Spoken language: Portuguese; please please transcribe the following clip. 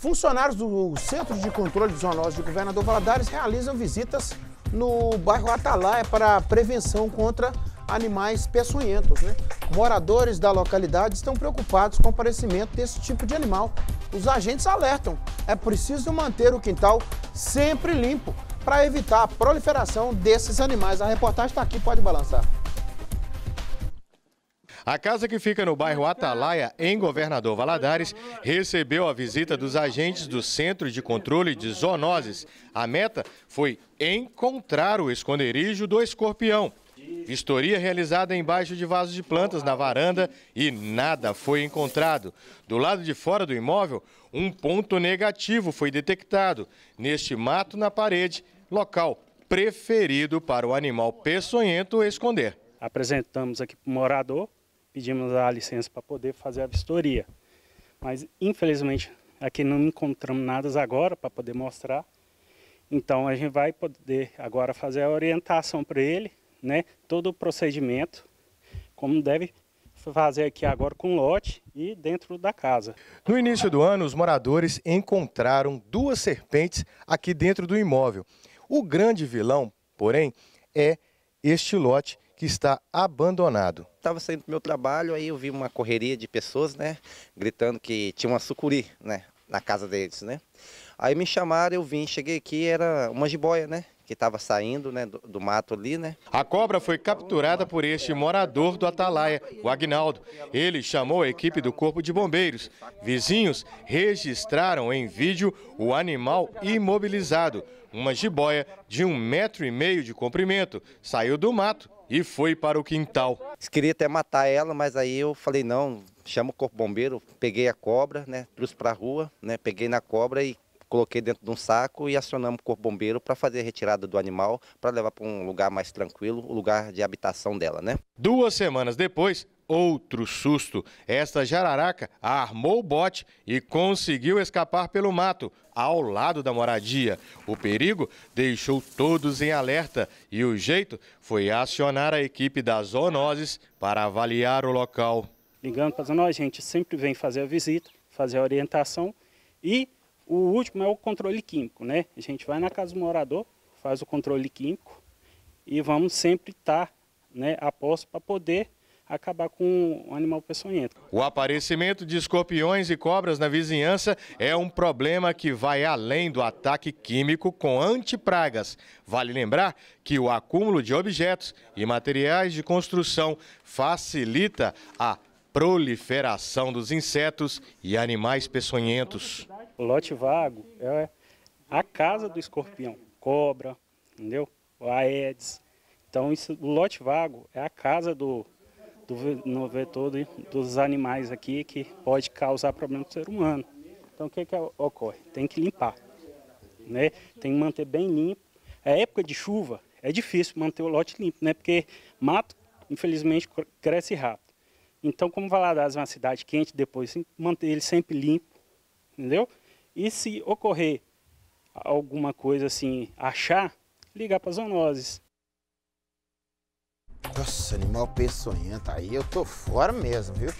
Funcionários do Centro de Controle de Zoonoses de Governador Valadares realizam visitas no bairro Atalaia para prevenção contra animais peçonhentos. Né? Moradores da localidade estão preocupados com o aparecimento desse tipo de animal. Os agentes alertam, é preciso manter o quintal sempre limpo para evitar a proliferação desses animais. A reportagem está aqui, pode balançar. A casa que fica no bairro Atalaia, em Governador Valadares, recebeu a visita dos agentes do Centro de Controle de Zoonoses. A meta foi encontrar o esconderijo do escorpião. Vistoria realizada embaixo de vasos de plantas na varanda e nada foi encontrado. Do lado de fora do imóvel, um ponto negativo foi detectado neste mato na parede, local preferido para o animal peçonhento esconder. Apresentamos aqui para o morador pedimos a licença para poder fazer a vistoria. Mas infelizmente aqui não encontramos nada agora para poder mostrar. Então a gente vai poder agora fazer a orientação para ele, né? Todo o procedimento, como deve fazer aqui agora com o lote e dentro da casa. No início do ano, os moradores encontraram duas serpentes aqui dentro do imóvel. O grande vilão, porém, é este lote que está abandonado. Estava saindo do meu trabalho, aí eu vi uma correria de pessoas, né, gritando que tinha uma sucuri, né, na casa deles, né. Aí me chamaram, eu vim, cheguei aqui, era uma jiboia, né, que estava saindo né, do, do, mato ali. Né? A cobra foi capturada por este morador do Atalaia, o Agnaldo. Ele chamou a equipe do Corpo de Bombeiros. Vizinhos registraram em vídeo o animal imobilizado. Uma jiboia de um metro e meio de comprimento saiu do mato e foi para o quintal. Queria até matar ela, mas aí eu falei, não, chama o corpo bombeiro, peguei a cobra, né, trouxe para a rua, né, peguei na cobra e coloquei dentro de um saco e acionamos o corpo bombeiro para fazer a retirada do animal, para levar para um lugar mais tranquilo, o lugar de habitação dela, né? Duas semanas depois, outro susto. Esta jararaca armou o bote e conseguiu escapar pelo mato, ao lado da moradia. O perigo deixou todos em alerta e o jeito foi acionar a equipe das zoonoses para avaliar o local. Ligando para nós, a gente sempre vem fazer a visita, fazer a orientação e o último é o controle químico, né? A gente vai na casa do morador, faz o controle químico e vamos sempre estar tá, né, a posse para poder acabar com o animal peçonhento. O aparecimento de escorpiões e cobras na vizinhança é um problema que vai além do ataque químico com antipragas. Vale lembrar que o acúmulo de objetos e materiais de construção facilita a proliferação dos insetos e animais peçonhentos. O lote vago é a casa do escorpião, cobra, entendeu? O Aedes. Então isso, o lote vago é a casa do, do no vetor dos animais aqui que pode causar problema para o ser humano. Então o que, que ocorre? Tem que limpar, né? Tem que manter bem limpo. É época de chuva é difícil manter o lote limpo, né? Porque mato, infelizmente, cresce rápido. Então, como Valadares é uma cidade quente, depois manter ele sempre limpo, entendeu? E se ocorrer alguma coisa assim, achar, ligar para as zoonoses. Nossa, animal peçonhento, aí eu tô fora mesmo, viu?